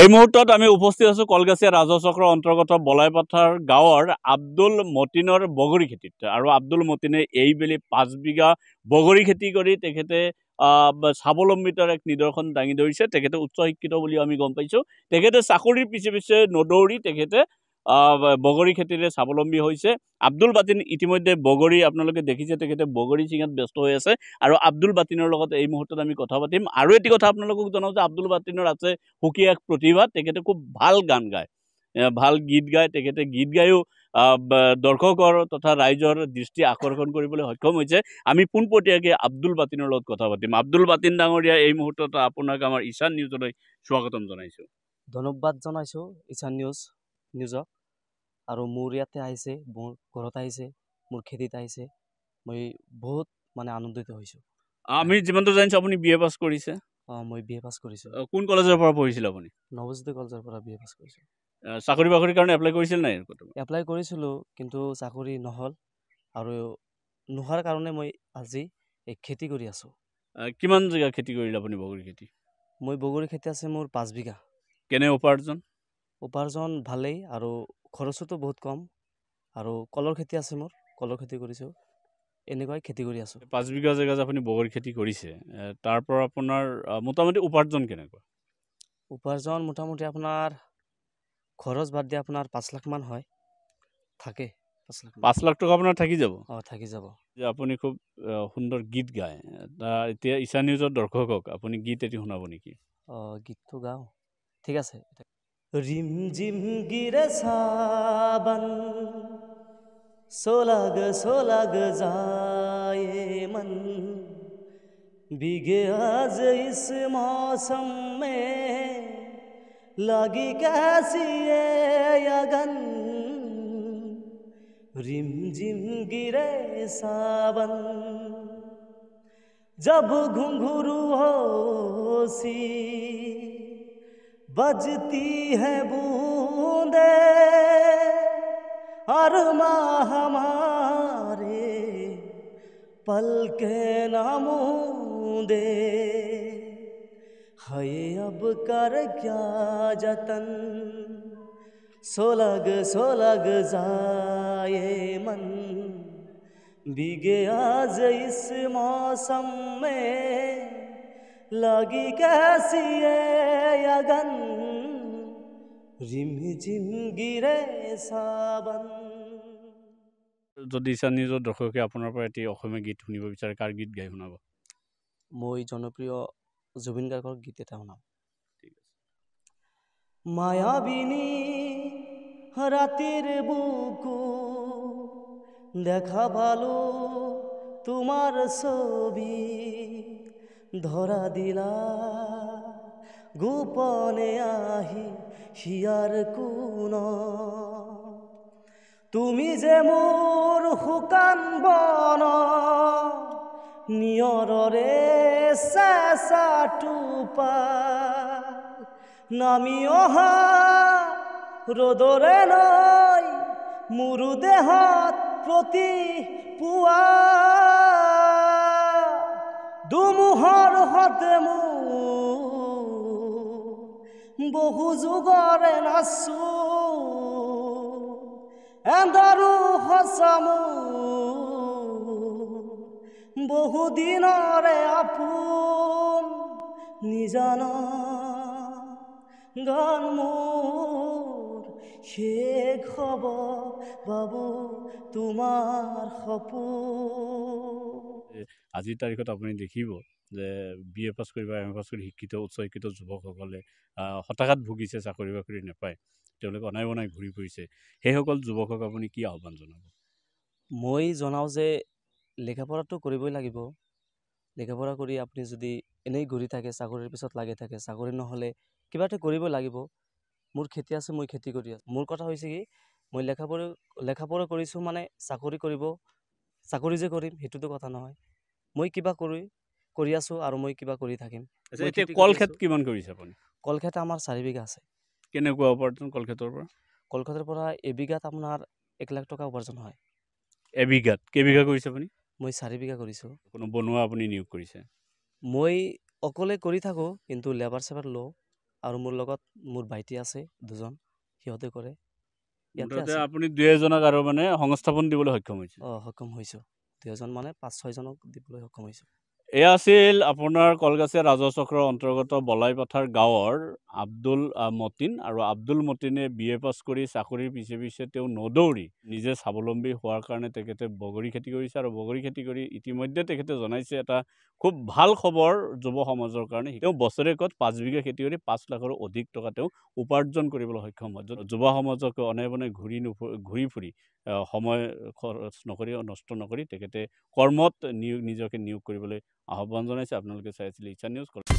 এই মুহূৰ্তত আমি উপস্থিত আছোঁ কলগাছিয়া ৰাজহচক্ৰৰ অন্তৰ্গত বলাইপথাৰ গাঁৱৰ আব্দুল মতিনৰ বগৰী খেতিত আৰু আব্দুল মতিনে এইবেলি পাঁচ বিঘা বগৰী খেতি কৰি তেখেতে স্বাৱলম্বিতাৰ এক নিদৰ্শন দাঙি ধৰিছে তেখেতে উচ্চ শিক্ষিত বুলিও আমি গম পাইছোঁ তেখেতে চাকৰিৰ পিছে পিছে নদৌৰি তেখেতে বগৰী খেতিৰে স্বাৱলম্বী হৈছে আব্দুল বাতিন ইতিমধ্যে বগৰী আপোনালোকে দেখিছে তেখেতে বগৰী চিঙাত ব্যস্ত হৈ আছে আৰু আব্দুল বাতিনৰ লগত এই মুহূৰ্তত আমি কথা পাতিম আৰু এটি কথা আপোনালোকক জনাওঁ যে আব্দুল বাতিনৰ আছে সুকীয়া প্ৰতিভা তেখেতে খুব ভাল গান গায় ভাল গীত গায় তেখেতে গীত গায়ো দৰ্শকৰ তথা ৰাইজৰ দৃষ্টি আকৰ্ষণ কৰিবলৈ সক্ষম হৈছে আমি পোনপটীয়াকৈ আব্দুল বাতিনৰ লগত কথা পাতিম আব্দুল বাতিন ডাঙৰীয়া এই মুহূৰ্তত আপোনাক আমাৰ ঈশান নিউজলৈ স্বাগতম জনাইছোঁ ধন্যবাদ জনাইছোঁ ঈশান নিউজ নিউজক আৰু মোৰ ইয়াতে আহিছে মোৰ ঘৰত আহিছে মোৰ খেতিত আহিছে মই বহুত মানে আনন্দিত হৈছোঁ আমি যিমানটো জানিছোঁ আপুনি বি এ পাছ কৰিছে অঁ মই বি এ পাছ কৰিছোঁ কোন কলেজৰ পৰা পঢ়িছিলোঁ আপুনি নৱজ্যোতি কলেজৰ পৰা বি এ পাছ কৰিছোঁ চাকৰি বাকৰিৰ কাৰণে এপ্লাই কৰিছিল নাই এপ্লাই কৰিছিলোঁ কিন্তু চাকৰি নহ'ল আৰু নোহোৱাৰ কাৰণে মই আজি এই খেতি কৰি আছোঁ কিমান জেগা খেতি কৰিলে আপুনি বগৰী খেতি মই বগৰী খেতি আছে মোৰ পাঁচ বিঘা কেনে উপাৰ্জন উপাৰ্জন ভালেই আৰু খৰচটো বহুত কম আৰু কলৰ খেতি আছে মোৰ কলৰ খেতি কৰিছোঁ এনেকুৱাই খেতি কৰি আছোঁ পাঁচ বিঘা জেগাত আপুনি বগৰী খেতি কৰিছে তাৰপৰা আপোনাৰ মোটামুটি উপাৰ্জন কেনেকুৱা উপাৰ্জন মোটামুটি আপোনাৰ খৰচ বাদ দিয়া আপোনাৰ পাঁচ লাখমান হয় থাকে পাঁচ লাখ টকা আপোনাৰ থাকি যাব অঁ থাকি যাব যে আপুনি খুব সুন্দৰ গীত গায় এতিয়া ঈশা নিউজৰ দৰ্শকক আপুনি গীত এটি শুনাব নেকি অঁ গীতটো গাওঁ ঠিক আছে এতিয়া रिम रिमझिम गिर सावन सोलग सोलग जाए मन बिगे आज इस मौसम में लगी कैसी ये अगन रिमझिम गिरे सावन जब घुंघरू हो सी बजती है बूंदे अरमा हमारे पल के नामूदे है अब कर क्या जतन सोलग सोलग जाए मन बिगे आज इस मौसम में লাগি কাছিয়ে আগান ৰিমঝিম গিৰে চাবান যদি ইচ্ছা নিজৰ দৰ্শকে আপোনাৰ পৰা এটি অসমীয়া গীত শুনিব বিচাৰে কাৰ গীত গাই শুনাব মই জনপ্ৰিয় জুবিন গাৰ্গৰ গীত এটা শুনাম মায়াবিনী ৰাতিৰ বুকু দেখা পালো তোমাৰ ছবি ধরা দিলা গোপনে আহি শিয়ার কুন তুমি যে মোৰ শুকান বন নিয়ৰৰে চেঁচা টোপা নামি অহা ৰ'দৰে নৈ মোৰো দেহত প্ৰতি পুয়া দুমুহৰ সতে মোৰ বহু যুগৰে নাচো এন্দৰো সচামো বহু দিনৰে আপোন নিজান গান মোৰ শেষ হ'ব বাবু তোমাৰ সপোন আজিৰ তাৰিখত আপুনি দেখিব যে বি এ পাছ কৰি বা এম এ পাছ কৰি শিক্ষিত উচ্চ শিক্ষিত যুৱকসকলে হতাশাত ভুগিছে চাকৰি বাকৰি নাপায় তেওঁলোকে অনাই অনাই ঘূৰি ফুৰিছে সেইসকল যুৱকক আপুনি কি আহ্বান জনাব মই জনাওঁ যে লেখাপঢ়াটো কৰিবই লাগিব লেখাপঢ়া কৰি আপুনি যদি এনেই ঘূৰি থাকে চাকৰিৰ পিছত লাগি থাকে চাকৰি নহ'লে কিবা এটা কৰিবই লাগিব মোৰ খেতি আছে মই খেতি কৰি আছোঁ মোৰ কথা হৈছে কি মই লেখাপঢ়া লেখাপঢ়া কৰিছোঁ মানে চাকৰি কৰিব চাকৰি যে কৰিম সেইটোতো কথা নহয় মই কিবা কৰি কৰি আছোঁ আৰু মই কিবা কৰি থাকিম কল খেত কিমান কৰিছে আপুনি কল খেত আমাৰ চাৰি বিঘা আছে কেনেকুৱা উপাৰ্জন কল খেতৰ পৰা কল খেতৰ পৰা এবিঘাত আপোনাৰ এক লাখ টকা উপাৰ্জন হয় এবিঘাত কেইবিঘা কৰিছে আপুনি মই চাৰি বিঘা কৰিছোঁ কোনো বনোৱা আপুনি নিয়োগ কৰিছে মই অকলে কৰি থাকোঁ কিন্তু লেবাৰ চেবাৰ লওঁ আৰু মোৰ লগত মোৰ ভাইটি আছে দুজন সিহঁতে কৰে ইয়াতে আপুনি দুজনক আৰু মানে সংস্থাপন দিবলৈ সক্ষম হৈছে অঁ সক্ষম হৈছোঁ দুজন মানে পাঁচ ছয়জনক দিবলৈ সক্ষম হৈছোঁ এয়া আছিল আপোনাৰ কলগাছিয়া ৰাজচক্ৰৰ অন্তৰ্গত বলাইপথাৰ গাঁৱৰ আব্দুল মতিন আৰু আব্দুল মতিনে বি এ পাছ কৰি চাকৰিৰ পিছে পিছে তেওঁ নদৌৰি নিজে স্বাৱলম্বী হোৱাৰ কাৰণে তেখেতে বগৰী খেতি কৰিছে আৰু বগৰী খেতি কৰি ইতিমধ্যে তেখেতে জনাইছে এটা খুব ভাল খবৰ যুৱ সমাজৰ কাৰণে তেওঁ বছৰেকত পাঁচ বিঘা খেতি কৰি পাঁচ লাখৰো অধিক টকা তেওঁ উপাৰ্জন কৰিবলৈ সক্ষম হয় যুৱ সমাজক অনে বনে ঘূৰি নুফু ঘূৰি ফুৰি সময় খৰচ নকৰি নষ্ট নকৰি তেখেতে কৰ্মত নিয়োগ নিজকে নিয়োগ কৰিবলৈ আহ্বান জানাইছি আপোনালোকে চাই আছিলে ইচ্ছা নিউজ